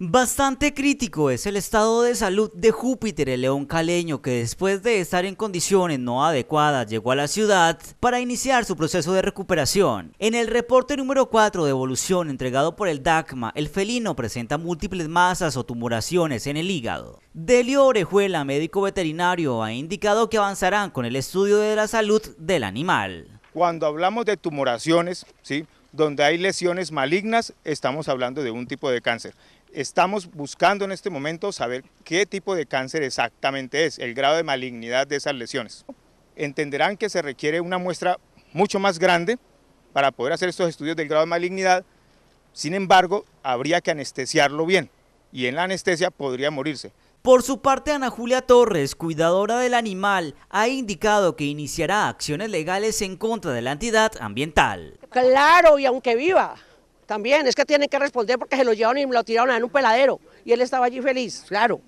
Bastante crítico es el estado de salud de Júpiter, el león caleño, que después de estar en condiciones no adecuadas llegó a la ciudad para iniciar su proceso de recuperación. En el reporte número 4 de evolución entregado por el DACMA, el felino presenta múltiples masas o tumoraciones en el hígado. Delio Orejuela, médico veterinario, ha indicado que avanzarán con el estudio de la salud del animal. Cuando hablamos de tumoraciones, ¿sí? donde hay lesiones malignas, estamos hablando de un tipo de cáncer. Estamos buscando en este momento saber qué tipo de cáncer exactamente es, el grado de malignidad de esas lesiones. Entenderán que se requiere una muestra mucho más grande para poder hacer estos estudios del grado de malignidad, sin embargo, habría que anestesiarlo bien y en la anestesia podría morirse. Por su parte, Ana Julia Torres, cuidadora del animal, ha indicado que iniciará acciones legales en contra de la entidad ambiental. Claro, y aunque viva, también es que tiene que responder porque se lo llevaron y lo tiraron en un peladero y él estaba allí feliz, claro.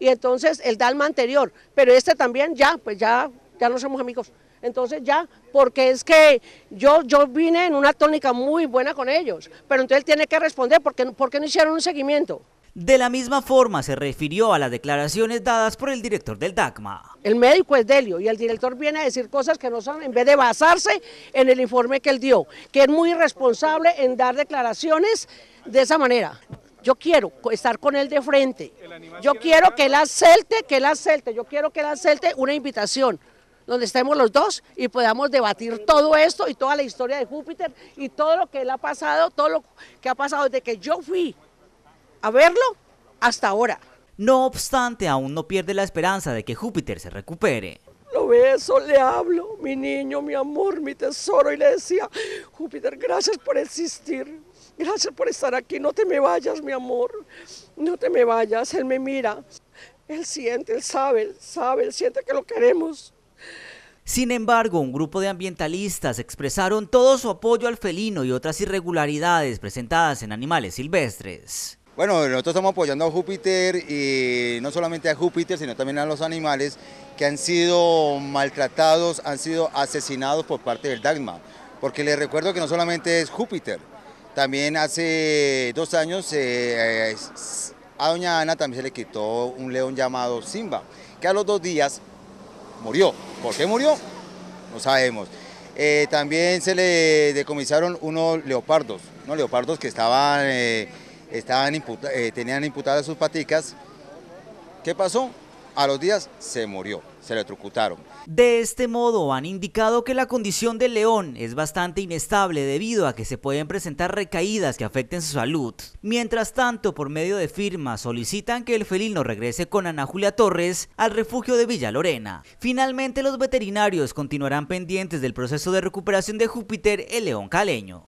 Y entonces el Dalma anterior, pero este también ya, pues ya, ya no somos amigos. Entonces ya, porque es que yo, yo vine en una tónica muy buena con ellos, pero entonces él tiene que responder porque, porque no hicieron un seguimiento. De la misma forma se refirió a las declaraciones dadas por el director del DACMA. El médico es Delio y el director viene a decir cosas que no son en vez de basarse en el informe que él dio, que es muy irresponsable en dar declaraciones de esa manera. Yo quiero estar con él de frente. Yo quiero que él acepte, que él acepte, yo quiero que él acepte una invitación donde estemos los dos y podamos debatir todo esto y toda la historia de Júpiter y todo lo que él ha pasado, todo lo que ha pasado desde que yo fui a verlo hasta ahora. No obstante, aún no pierde la esperanza de que Júpiter se recupere. Lo beso, le hablo, mi niño, mi amor, mi tesoro, y le decía, Júpiter, gracias por existir, gracias por estar aquí, no te me vayas, mi amor, no te me vayas, él me mira, él siente, él sabe, él sabe, él siente que lo queremos. Sin embargo, un grupo de ambientalistas expresaron todo su apoyo al felino y otras irregularidades presentadas en animales silvestres. Bueno, nosotros estamos apoyando a Júpiter y no solamente a Júpiter, sino también a los animales que han sido maltratados, han sido asesinados por parte del DAGMA. Porque les recuerdo que no solamente es Júpiter, también hace dos años eh, a doña Ana también se le quitó un león llamado Simba, que a los dos días murió. ¿Por qué murió? No sabemos. Eh, también se le decomisaron unos leopardos, unos leopardos que estaban... Eh, estaban eh, tenían imputadas sus paticas. ¿Qué pasó? A los días se murió, se le De este modo, han indicado que la condición del león es bastante inestable debido a que se pueden presentar recaídas que afecten su salud. Mientras tanto, por medio de firmas, solicitan que el felino regrese con Ana Julia Torres al refugio de Villa Lorena. Finalmente, los veterinarios continuarán pendientes del proceso de recuperación de Júpiter, el león caleño.